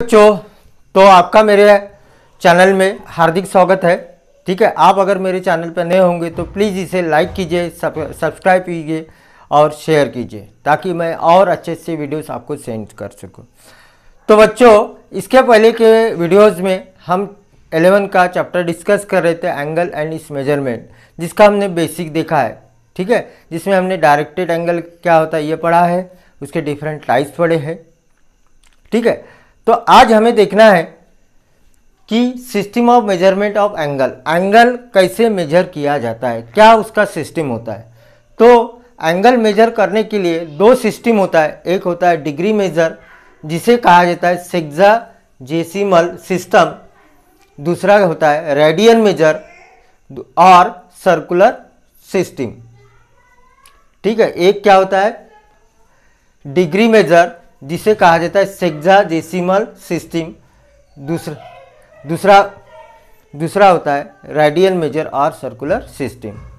बच्चों तो आपका मेरे चैनल में हार्दिक स्वागत है ठीक है आप अगर मेरे चैनल पर नए होंगे तो प्लीज़ इसे लाइक कीजिए सब्सक्राइब कीजिए और शेयर कीजिए ताकि मैं और अच्छे से वीडियोस आपको सेंड कर सकूं तो बच्चों इसके पहले के वीडियोस में हम 11 का चैप्टर डिस्कस कर रहे थे एंगल एंड इस मेजरमेंट जिसका हमने बेसिक देखा है ठीक है जिसमें हमने डायरेक्टेड एंगल क्या होता है ये पढ़ा है उसके डिफरेंट टाइप्स पढ़े हैं ठीक है तो आज हमें देखना है कि system of measurement of angle angle कैसे मेजर किया जाता है क्या उसका सिस्टम होता है तो एंगल मेजर करने के लिए दो सिस्टम होता है एक होता है डिग्री मेजर जिसे कहा जाता है सिग्जा जेसीमल सिस्टम दूसरा होता है रेडियन मेजर और सर्कुलर सिस्टम ठीक है एक क्या होता है डिग्री मेजर जिसे कहा जाता है सेक्जा जेसिमल सिस्टम दूसरा दूसरा दूसरा होता है रेडियल मेजर और सर्कुलर सिस्टम